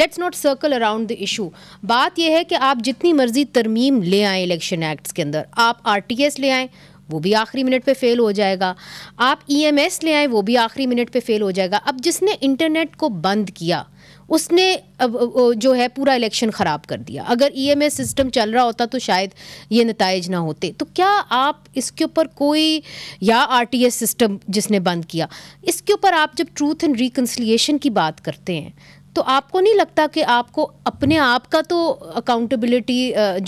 Let's not circle around the issue बात यह है कि आप जितनी मर्जी तरमीम ले आएँ इलेक्शन एक्ट्स के अंदर आप आर ले आएँ वो भी आखिरी मिनट पे फेल हो जाएगा आप ईएमएस ले आए वो भी आखिरी मिनट पे फेल हो जाएगा अब जिसने इंटरनेट को बंद किया उसने अब जो है पूरा इलेक्शन ख़राब कर दिया अगर ईएमएस सिस्टम चल रहा होता तो शायद ये नतज ना होते तो क्या आप इसके ऊपर कोई या आरटीएस सिस्टम जिसने बंद किया इसके ऊपर आप जब ट्रूथ एंड रिकन्सलिएशन की बात करते हैं तो आपको नहीं लगता कि आपको अपने आप का तो अकाउंटेबिलिटी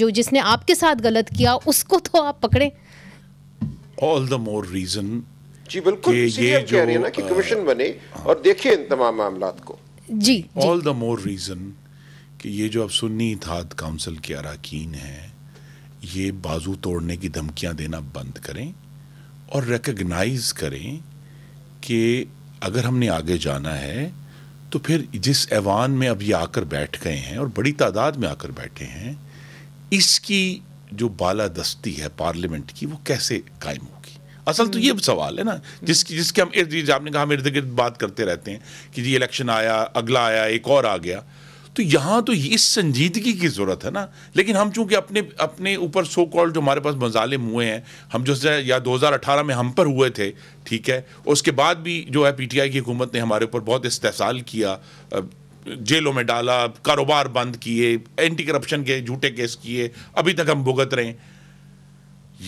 जो जिसने आपके साथ गलत किया उसको तो आप पकड़े ऑल द मोर रीजन जी बिल्कुल ये जो ना कि कमीशन बने और देखिए इन तमाम मामला को जी ऑल द मोर रीजन कि ये जो अब सुन्नी इतिहाद काउंसिल के अरकान है ये बाजू तोड़ने की धमकियां देना बंद करें और रिकग्नाइज करें कि अगर हमने आगे जाना है तो फिर जिस ऐवान में अब ये आकर बैठ गए हैं और बड़ी तादाद में आकर बैठे हैं इसकी जो बाला दस्ती है पार्लियामेंट की वो कैसे कायम होगी असल तो ये हम्म। सवाल है ना जिसकी जिसके हम इर्द आपने कहा हम इर्द गिर्द बात करते रहते हैं कि जी इलेक्शन आया अगला आया एक और आ गया तो यहाँ तो इस संजीदगी की ज़रूरत है ना लेकिन हम चूंकि अपने अपने ऊपर सो कॉल जो हमारे पास मजालिम हुए हैं हम जो दो या 2018 में हम पर हुए थे ठीक है उसके बाद भी जो है पीटीआई की हुकूमत ने हमारे ऊपर बहुत इस्तेसाल किया जेलों में डाला कारोबार बंद किए एंटी करप्शन के झूठे केस किए अभी तक हम भुगत रहे हैं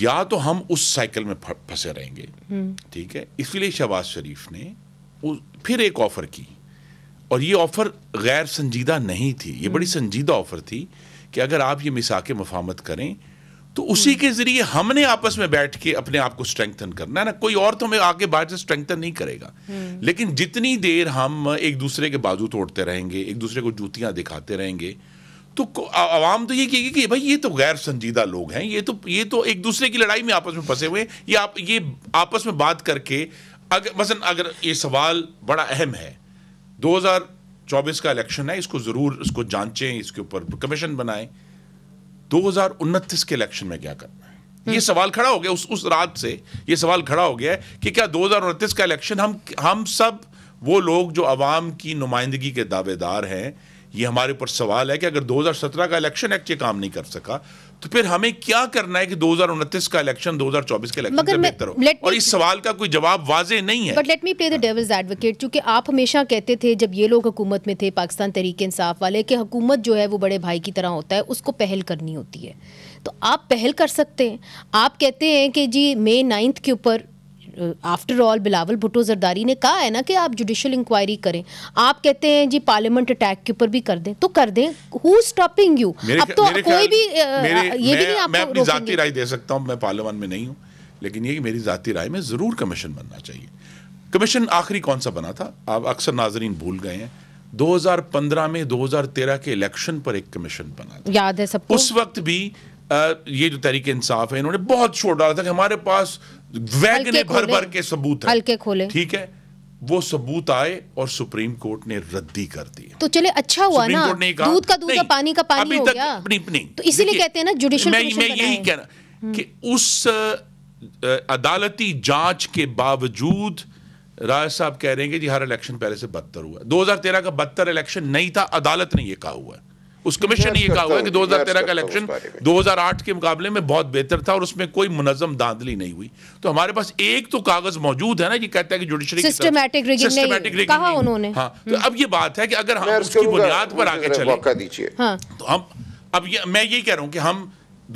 या तो हम उस साइकिल में फंसे रहेंगे हम्म। ठीक है इसलिए शहबाज शरीफ ने फिर एक ऑफर की और ये ऑफ़र गैर संजीदा नहीं थी ये बड़ी हम्म। संजीदा ऑफ़र थी कि अगर आप ये मिसाक मफामत करें तो हम्म। उसी के जरिए हमने आपस में बैठ के अपने आप को स्ट्रेंथन करना है ना कोई और तो हमें आगे बाहर से स्ट्रेंथन नहीं करेगा हम्म। लेकिन जितनी देर हम एक दूसरे के बाजू तोड़ते रहेंगे एक दूसरे को जूतियां दिखाते रहेंगे तो आवाम तो ये कहेगी कि भाई ये तो गैर संजीदा लोग हैं ये तो ये तो एक दूसरे की लड़ाई में आपस में फंसे हुए हैं ये आप ये आपस में बात करके अगर मसन अगर ये सवाल बड़ा अहम है 2024 का इलेक्शन है इसको ज़रूर इसको जांचें इसके ऊपर कमीशन बनाएं दो के इलेक्शन में क्या करना है हम्म। ये सवाल खड़ा हो गया उस उस रात से ये सवाल खड़ा हो गया कि क्या दो का इलेक्शन हम हम सब वो लोग जो आवाम की नुमाइंदगी के दावेदार हैं ये हमारे ऊपर सवाल है कि अगर 2017 का इलेक्शन एक्ट ये काम नहीं कर सका तो फिर हमें क्या करना है कि दो का इलेक्शन 2024 के इलेक्शन से बेहतर हो और इस सवाल का कोई जवाब वाजे नहीं है but let me play the advocate क्योंकि आप हमेशा कहते थे जब ये लोग हुकूमत में थे पाकिस्तान तरीके इंसाफ वाले कि हुकूमत जो है वो बड़े भाई की तरह होता है उसको पहल करनी होती है तो आप पहल कर सकते हैं आप कहते हैं कि जी मई नाइन्थ के ऊपर आफ्टर ऑल बिलावल भुट्टो जरदारी ने कहा है ना कि आप जुडिशल इंक्वायरी करें आप कहते हैं जी पार्लियामेंट अटैक के ऊपर भी कर दें तो कर दें हु स्टॉपिंग यू अब तो कोई भी uh, मेरे, uh, ये भी नहीं आपको मैं अपनी जाती राय दे सकता हूँ मैं पार्लियामेंट में नहीं हूँ लेकिन ये कि मेरी जाती राय में ज़रूर कमीशन बनना चाहिए कमीशन आखिरी कौन सा बना था आप अक्सर नाजरीन भूल गए हैं 2015 में 2013 के इलेक्शन पर एक कमीशन बना था याद है सबको उस वक्त भी ये जो तहरीक इंसाफ है इन्होंने बहुत शोर डाला था कि हमारे पास वैगने भर भर के सबूत है खोले ठीक है वो सबूत आए और सुप्रीम कोर्ट ने रद्दी कर दी तो चले अच्छा हुआ ना दूध का दूध का पानी का पानी हो गया नहीं, नहीं। तो इसीलिए कहते हैं ना जुडिशियल मैं, मैं यही कहना हम्म। कि उस अदालती जांच के बावजूद राज साहब कह रहे हैं कि जी हर इलेक्शन पहले से बदतर हुआ 2013 का बदतर इलेक्शन नहीं था अदालत ने यह कहा हुआ है उस कमीशन ने यह कहा हुआ कि 2013 का इलेक्शन 2008 के मुकाबले में बहुत बेहतर था और उसमें कोई मुनजम धांधली नहीं हुई तो हमारे पास एक तो कागज मौजूद है ना कि कहता है कि जुडिशरी सिस्टमैटिक रिगिंग कहा उन्होंने हाँ तो हम्म। अब ये बात है कि अगर हम उसकी बुनियाद पर आगे चले दीजिए हाँ। तो हम अब ये मैं यही कह रहा हूँ कि हम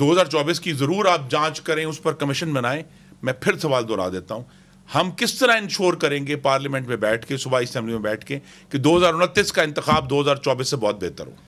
2024 की जरूर आप जांच करें उस पर कमीशन बनाएं मैं फिर सवाल दोहरा देता हूँ हम किस तरह इंश्योर करेंगे पार्लियामेंट में बैठ के सुबह असेंबली में बैठ के कि दो का इंतखब 2024 से बहुत बेहतर हो